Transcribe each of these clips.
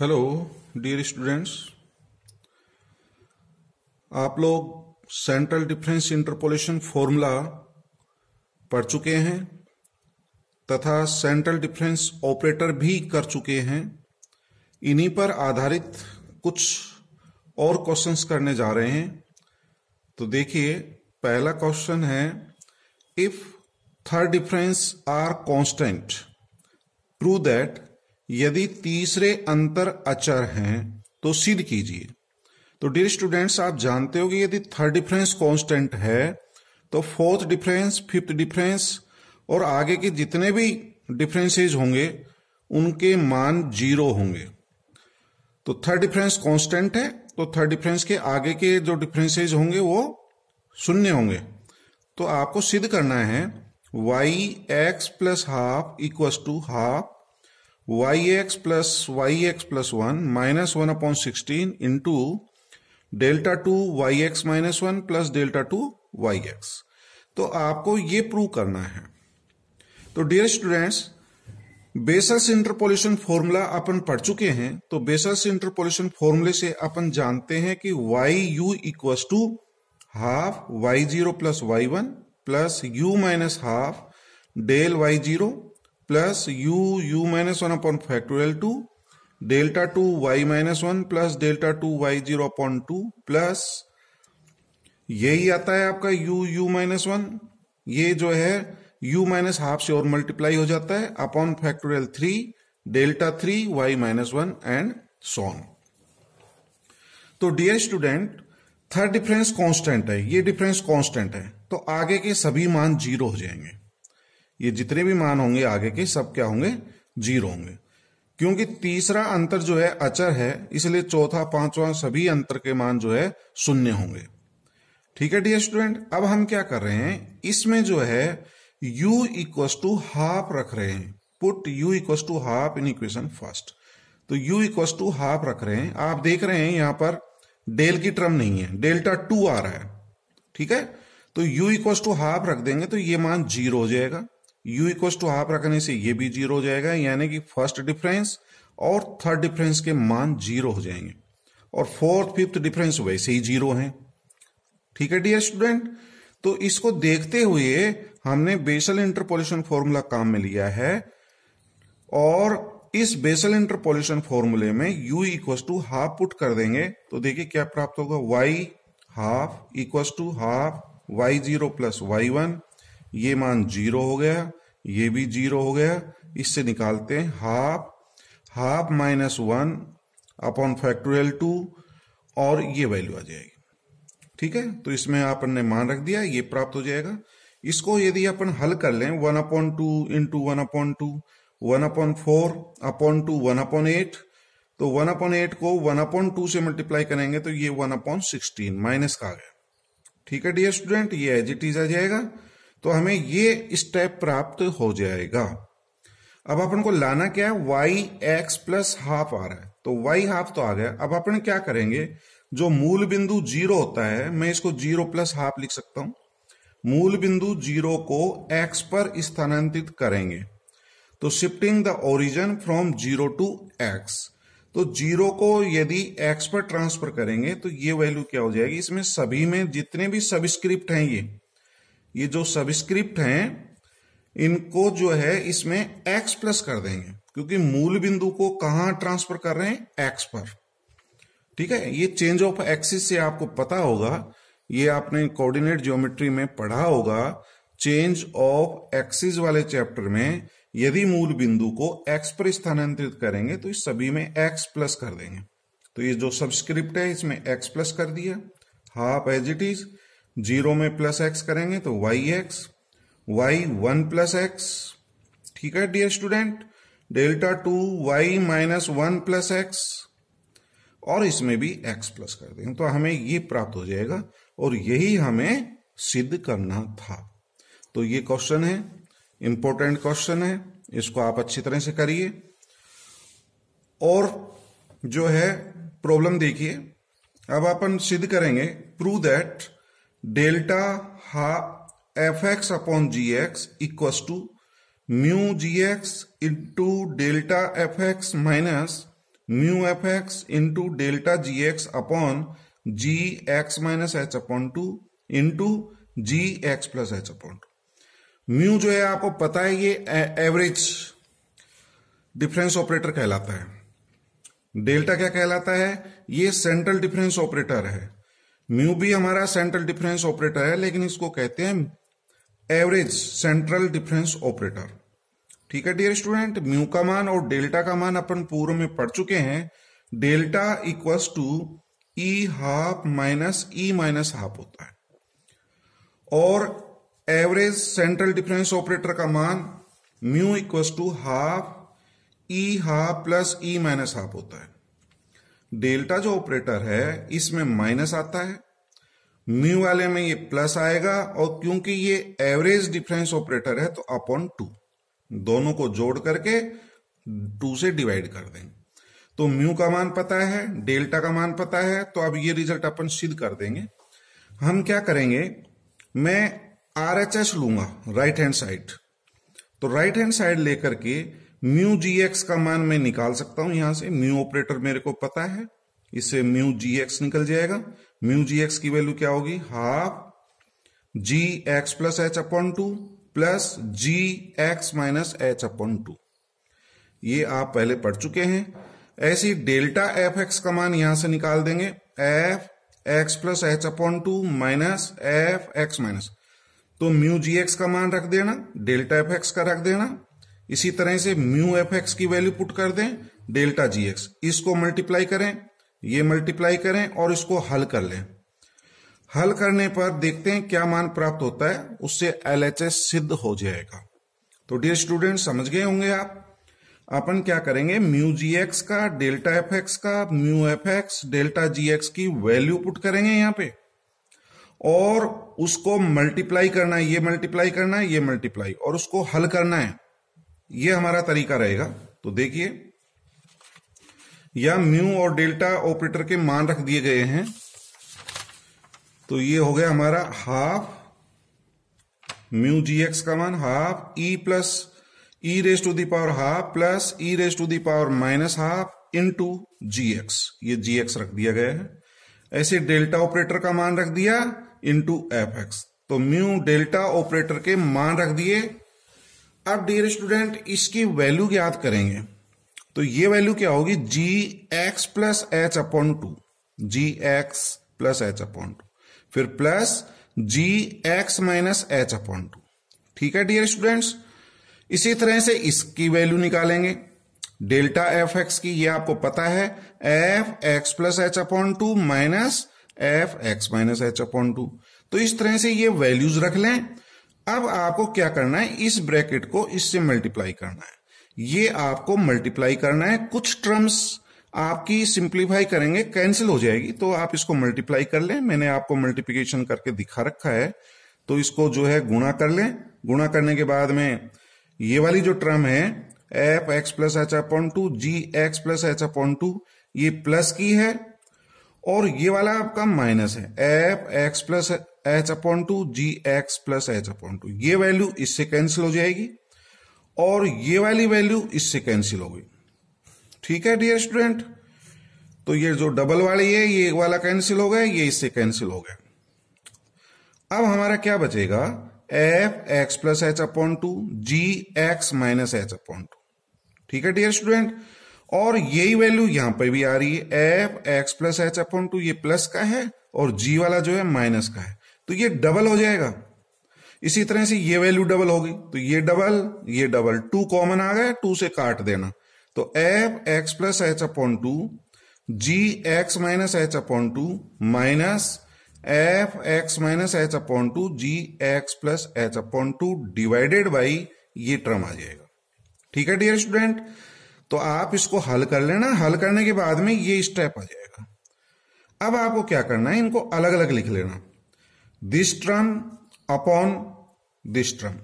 hello dear students आप लोग central difference interpolation formula पढ़ चुके हैं तथा सेंट्रल डिफरेंस ऑपरेटर भी कर चुके हैं इन्हीं पर आधारित कुछ और क्वेश्चंस करने जा रहे हैं तो देखिए पहला क्वेश्चन है if third difference are constant prove that यदि तीसरे अंतर अचर हैं तो सिद्ध कीजिए तो डियर स्टूडेंट्स आप जानते हो कि यदि थर्ड डिफरेंस कांस्टेंट है तो फोर्थ डिफरेंस फिफ्थ डिफरेंस और आगे के जितने भी डिफरेंसेज होंगे उनके मान जीरो होंगे तो थर्ड डिफरेंस कांस्टेंट है तो थर्ड डिफरेंस के आगे के जो डिफरेंसेज होंगे वो शून्य होंगे तो आपको सिद्ध करना है Y x plus half equals to half Y x plus Y x plus one minus one upon sixteen into delta two Y X minus one plus delta two Y X तो आपको ये प्रूव करना है तो dear students Bessel's interpolation formula अपन पढ़ चुके हैं तो बेसल्स इंटरपोलेशन फॉर्मूले से अपन जानते हैं कि Y U equal to half Y zero plus Y one plus U minus half del Y zero plus U U minus one upon factorial two delta two Y minus one plus delta two Y zero upon two plus यही आता है आपका u u minus one ये जो है u minus half से और multiply हो जाता है upon factorial three delta three Y minus one and so on तो dear student third difference constant है ये डिफरेंस कांस्टेंट है तो आगे के सभी मान जीरो हो जाएंगे ये जितने भी मान होंगे आगे के सब क्या होंगे जीरो होंगे क्योंकि तीसरा अंतर जो है अचर है इसलिए चौथा पांचवा सभी अंतर के मान जो है शून्य होंगे ठीक है डियर स्टूडेंट अब हम क्या कर रहे हैं इसमें जो है u इक्वस टू हाफ रख रहे हैं put u equals to half in equation first तो u इक्वस टू हाफ रख रहे हैं आप देख रहे हैं यहां पर डेल की टर्म नहीं है डेल्टा टू आ रहा है ठीक है तो u इक्वस टू हाफ रख देंगे तो ये मान जीरो हो जाएगा u इक्वल टू हाफ रखने से ये भी जीरो हो जाएगा यानी कि फर्स्ट डिफरेंस और थर्ड डिफरेंस के मान जीरो हो जाएंगे और फोर्थ फिफ्थ डिफरेंस वैसे ही जीरो हैं ठीक है डियर स्टूडेंट तो इसको देखते हुए हमने बेसल इंटरपोलेशन फॉर्मूला काम में लिया है और इस बेसल इंटरपोलेशन फॉर्मूले में u equal to half put कर देंगे तो देखिए क्या प्राप्त होगा y half equal to half Y zero plus Y one ये मान जीरो हो गया ये भी जीरो हो गया इससे निकालते हैं half half minus one upon factorial two और ये वैल्यू आ जाएगी ठीक है तो इसमें आपन ने मान रख दिया ये प्राप्त हो जाएगा इसको यदि अपन हल कर लें one upon two into one upon two one upon four upon two one upon eight तो वन अपॉन एट को वन अपॉन टू से मल्टीप्लाई करेंगे तो ये वन अपॉन सिक्सटीन माइनस का आ गया ठीक है डियर स्टूडेंट ये एज इट इज आ जाएगा तो हमें ये स्टेप प्राप्त हो जाएगा अब अपन को लाना क्या है वाई एक्स प्लस हाफ आ रहा है तो वाई हाफ तो आ गया अब अपन क्या करेंगे जो मूल बिंदु जीरो होता है मैं इसको जीरो प्लस हाफ लिख सकता हूं मूल बिंदु जीरो को एक्स पर स्थानांतरित करेंगे तो shifting the origin from zero to x तो जीरो को यदि एक्स पर ट्रांसफर करेंगे तो ये वैल्यू क्या हो जाएगी इसमें सभी में जितने भी सबस्क्रिप्ट हैं ये ये जो सबस्क्रिप्ट हैं इनको जो है इसमें एक्स प्लस कर देंगे क्योंकि मूल बिंदु को कहां ट्रांसफर कर रहे हैं एक्स पर ठीक है ये चेंज ऑफ एक्सिस से आपको पता होगा ये आपने कोऑर्डिनेट ज्योमेट्री में पढ़ा होगा चेंज ऑफ एक्सिस वाले चैप्टर में यदि मूल बिंदु को एक्स पर स्थानांतरित करेंगे तो इस सभी में एक्स प्लस कर देंगे तो ये जो सबस्क्रिप्ट है इसमें एक्स प्लस कर दिया half as it is zero में प्लस एक्स करेंगे तो y x y one plus x ठीक है dear student delta two Y minus one plus x और इसमें भी एक्स प्लस कर देंगे तो हमें ये प्राप्त हो जाएगा और यही हमें सिद्ध करना था तो ये क्वेश्चन है इंपॉर्टेंट क्वेश्चन है इसको आप अच्छी तरह से करिए और जो है प्रॉब्लम देखिए अब अपन सिद्ध करेंगे प्रूव दैट डेल्टा हा f x upon g x इक्व to mu g x into delta f x minus mu f x into delta g x upon g x minus h upon two into g x plus h upon two mu जो है आपको पता है ये average difference operator कहलाता है delta क्या कहलाता है ये सेंट्रल डिफरेंस ऑपरेटर है म्यू भी हमारा सेंट्रल डिफरेंस ऑपरेटर है लेकिन इसको कहते हैं एवरेज सेंट्रल डिफरेंस ऑपरेटर ठीक है डियर स्टूडेंट म्यू का मान और डेल्टा का मान अपन पूर्व में पढ़ चुके हैं delta equals to e half minus e minus half होता है और एवरेज सेंट्रल डिफरेंस ऑपरेटर का मान mu equals to half e half plus e minus half होता है डेल्टा जो ऑपरेटर है इसमें माइनस आता है म्यू वाले में ये प्लस आएगा और क्योंकि ये एवरेज डिफरेंस ऑपरेटर है तो अपॉन टू दोनों को जोड़ करके टू से डिवाइड कर देंगे तो म्यू का मान पता है डेल्टा का मान पता है तो अब ये रिजल्ट अपन सिद्ध कर देंगे हम क्या करेंगे मैं आर एच एस लूंगा राइट हैंड साइड तो राइट हैंड साइड लेकर के म्यू जी एक्स का मान मैं निकाल सकता हूं यहां से म्यू ऑपरेटर मेरे को पता है इससे म्यू जी एक्स निकल जाएगा म्यू जी एक्स की वैल्यू क्या होगी half g x plus h upon two plus g x minus h upon two ये आप पहले पढ़ चुके हैं ऐसी डेल्टा एफ एक्स का मान यहां से निकाल देंगे f x plus h upon two minus f x minus तो म्यू जी एक्स का मान रख देना डेल्टा एफ एक्स का रख देना इसी तरह से म्यू एफ एक्स की वैल्यू पुट कर दें डेल्टा जी एक्स इसको मल्टीप्लाई करें ये मल्टीप्लाई करें और इसको हल कर लें हल करने पर देखते हैं क्या मान प्राप्त होता है उससे एल एच एस सिद्ध हो जाएगा तो डियर स्टूडेंट समझ गए होंगे आप अपन क्या करेंगे म्यू जी एक्स का डेल्टा एफ एक्स का mu f x delta g x की वैल्यू पुट करेंगे यहां पे और उसको मल्टीप्लाई करना है ये मल्टीप्लाई करना है ये मल्टीप्लाई और उसको हल करना है ये हमारा तरीका रहेगा तो देखिए या म्यू और डेल्टा ऑपरेटर के मान रख दिए गए हैं तो ये हो गया हमारा हाफ म्यू जी एक्स का मान half e plus e raise to the power half plus e raise to the power minus half into g x ये जी एक्स रख दिया गया है ऐसे डेल्टा ऑपरेटर का मान रख दिया इंटू एफ एक्स तो म्यू डेल्टा ऑपरेटर के मान रख दिए अब डियर स्टूडेंट इसकी वैल्यू ज्ञात करेंगे तो ये वैल्यू क्या होगी g x plus h upon two g x plus h upon two फिर plus g x minus h upon two ठीक है डियर स्टूडेंट्स इसी तरह से इसकी वैल्यू निकालेंगे डेल्टा एफ एक्स की ये आपको पता है f x plus h upon two minus f x minus h upon two तो इस तरह से ये वैल्यूज रख लें अब आपको क्या करना है इस ब्रैकेट को इससे मल्टीप्लाई करना है ये आपको मल्टीप्लाई करना है कुछ टर्म्स आपकी सिंप्लीफाई करेंगे कैंसिल हो जाएगी तो आप इसको मल्टीप्लाई कर लें मैंने आपको मल्टीप्लीकेशन करके दिखा रखा है तो इसको जो है गुणा कर लें गुणा करने के बाद में ये वाली जो टर्म है f x plus h upon two g x plus h upon two ये प्लस की है और ये वाला आपका माइनस है f x plus h upon two g x plus h upon two ये वैल्यू इससे कैंसिल हो जाएगी और ये वाली वैल्यू इससे कैंसिल हो गई ठीक है डियर स्टूडेंट तो ये जो डबल वाली है ये वाला कैंसिल हो गया ये इससे कैंसिल हो गया अब हमारा क्या बचेगा f x plus h upon two g x minus h upon two ठीक है डियर स्टूडेंट और यही वैल्यू यहां पर भी आ रही है f x plus h upon two ये प्लस का है और जी वाला जो है माइनस का है तो ये डबल हो जाएगा इसी तरह से ये वैल्यू डबल होगी तो ये डबल ये डबल टू कॉमन आ गया टू से काट देना तो f x plus h upon two g x minus h upon two minus f x minus h upon two g x plus h upon two divided by ये term आ जाएगा ठीक है डियर स्टूडेंट तो आप इसको हल कर लेना हल करने के बाद में ये स्टेप आ जाएगा अब आपको क्या करना है इनको अलग अलग लिख लेना this term upon this term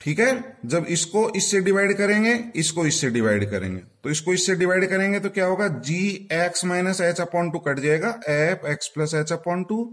ठीक है जब इसको इससे डिवाइड करेंगे इसको इससे डिवाइड करेंगे तो इसको इससे डिवाइड करेंगे तो क्या होगा g x minus h upon two cut जाएगा f x plus h upon two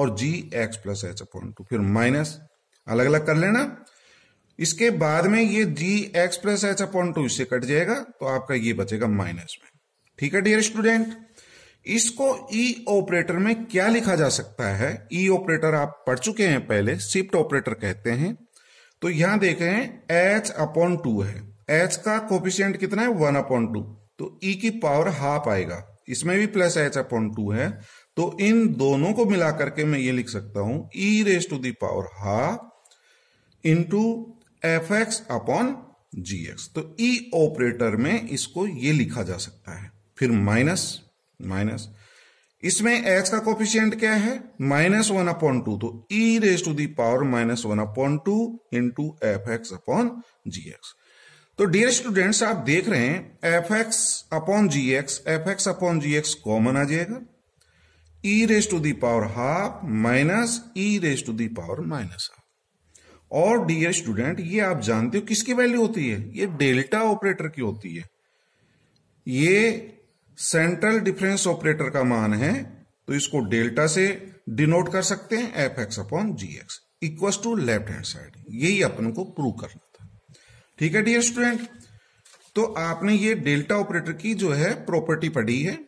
और g x plus h upon two फिर माइनस अलग अलग कर लेना इसके बाद में ये g x plus h upon two इससे कट जाएगा तो आपका ये बचेगा माइनस में ठीक है डियर स्टूडेंट इसको ई e ऑपरेटर में क्या लिखा जा सकता है ई e ऑपरेटर आप पढ़ चुके हैं पहले शिफ्ट ऑपरेटर कहते हैं तो यहां देखें एच अपॉन टू है एच का कोफिशियंट कितना है वन अपॉन टू तो ई e की पावर हाफ आएगा इसमें भी प्लस एच अपॉन टू है तो इन दोनों को मिलाकर के मैं ये लिख सकता हूं e raise to the power half into f x upon g x तो ई ऑपरेटर में इसको ये लिखा जा सकता है फिर माइनस माइनस इसमें एच का कोफिशियंट क्या है माइनस वन अपॉन टू तो e raise to the power minus one upon two into f x upon g x तो डियर स्टूडेंट्स आप देख रहे हैं f x upon g x f x upon g x common आ जाएगा e raise to the power half minus e raise to the power minus half और dear student ये आप जानते हो किसकी वैल्यू होती है ये डेल्टा ऑपरेटर की होती है ये सेंट्रल डिफरेंस ऑपरेटर का मान है तो इसको डेल्टा से डिनोट कर सकते हैं f x upon g x इक्व टू लेफ्ट हैंड साइड यही अपन को प्रूव करना था ठीक है डियर स्टूडेंट तो आपने ये डेल्टा ऑपरेटर की जो है प्रॉपर्टी पढ़ी है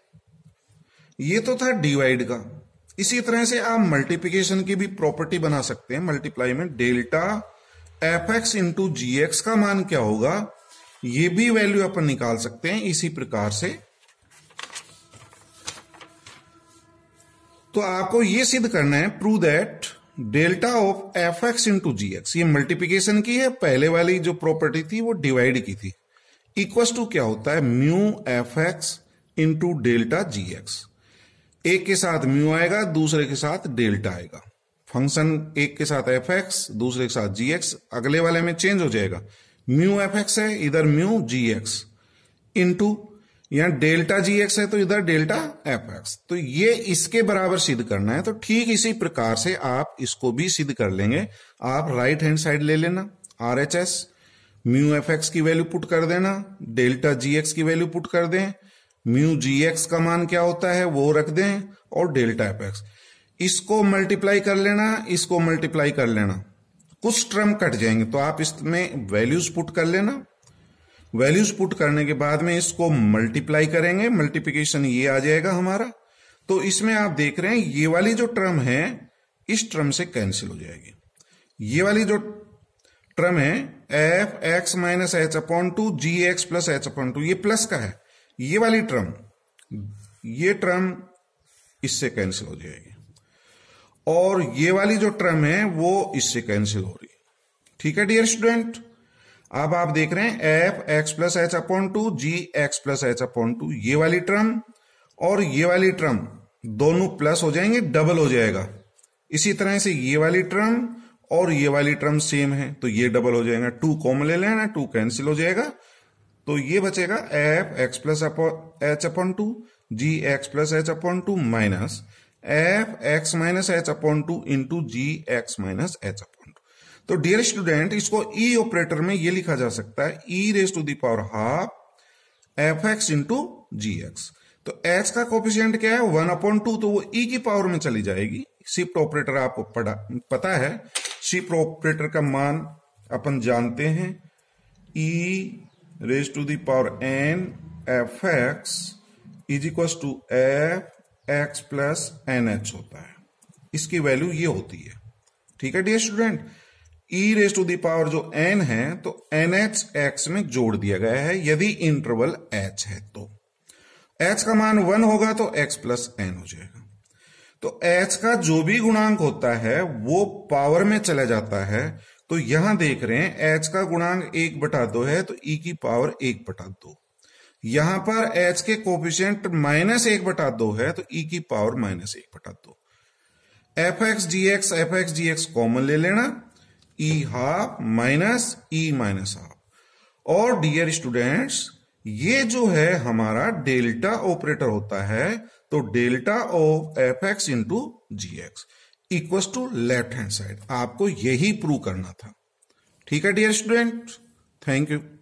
ये तो था डिवाइड का इसी तरह से आप मल्टीप्लीकेशन की भी प्रॉपर्टी बना सकते हैं मल्टीप्लाई में delta f x into g x का मान क्या होगा ये भी वैल्यू अपन निकाल सकते हैं इसी प्रकार से तो आपको ये सिद्ध करना है prove that delta of f x into g x ये मल्टीप्लीकेशन की है पहले वाली जो प्रॉपर्टी थी वो डिवाइड की थी इक्वस टू क्या होता है mu f x into delta g x एक के साथ म्यू आएगा दूसरे के साथ डेल्टा आएगा फंक्शन एक के साथ एफ एक्स दूसरे के साथ जी एक्स अगले वाले में चेंज हो जाएगा म्यू एफ एक्स है इधर म्यू जी एक्स इंटू यहां डेल्टा जी एक्स है तो इधर डेल्टा एफ एक्स तो ये इसके बराबर सिद्ध करना है तो ठीक इसी प्रकार से आप इसको भी सिद्ध कर लेंगे आप राइट हैंड साइड ले लेना R H S mu f x की वैल्यू पुट कर देना डेल्टा जी एक्स की वैल्यू पुट कर दें म्यू जी एक्स का मान क्या होता है वो रख दें और डेल्टा एफ एक्स इसको मल्टीप्लाई कर लेना इसको मल्टीप्लाई कर लेना कुछ ट्रम कट जाएंगे तो आप इसमें वैल्यूज पुट कर लेना वैल्यूज पुट करने के बाद में इसको मल्टीप्लाई करेंगे मल्टीप्लीकेशन ये आ जाएगा हमारा तो इसमें आप देख रहे हैं ये वाली जो टर्म है इस टर्म से कैंसिल हो जाएगी ये वाली जो टर्म है f x minus h upon two g x plus h upon two ये प्लस का है ये वाली टर्म ये टर्म इससे कैंसिल हो जाएगी और ये वाली जो टर्म है वो इससे कैंसिल हो रही है ठीक है डियर स्टूडेंट अब आप देख रहे हैं f x plus h upon two g x plus h upon two ये वाली टर्म और ये वाली टर्म दोनों प्लस हो जाएंगे डबल हो जाएगा इसी तरह से ये वाली टर्म और ये वाली टर्म सेम है तो ये डबल हो जाएगा टू कॉमन ले लेना टू कैंसिल हो जाएगा तो ये बचेगा f x plus h upon two g x plus h upon two minus f x minus h upon two into g x minus h upon तो डियर स्टूडेंट इसको e e operator में ये लिखा जा सकता है e raise to the power half f x into g x तो x का कोफिशियंट क्या है वन अपॉन टू तो वो ई e की पावर में चली जाएगी शिफ्ट ऑपरेटर आपको पता है शिफ्ट ऑपरेटर का मान अपन जानते हैं e raise to the power n f x is equal to f x plus n h होता है इसकी वैल्यू ये होती है ठीक है dear student e raise to the power जो एन है तो एन एच एक्स में जोड़ दिया गया है यदि इंटरवल एच है तो एच का मान वन होगा तो एक्स प्लस एन हो जाएगा तो एच का जो भी गुणांक होता है वो पावर में चला जाता है तो यहां देख रहे हैं एच का गुणांक एक बटा दो है तो ई e की पावर एक बटा दो यहां पर एच के कोपिशेंट माइनस एक बटा दो है तो ई e की पावर माइनस एक बटा दो f x dx x f x dx x common ले लेना e half minus e minus half और डियर स्टूडेंट्स ये जो है हमारा डेल्टा ऑपरेटर होता है तो delta of f x into g x equals to left hand side आपको यही प्रूव करना था ठीक है डियर स्टूडेंट थैंक यू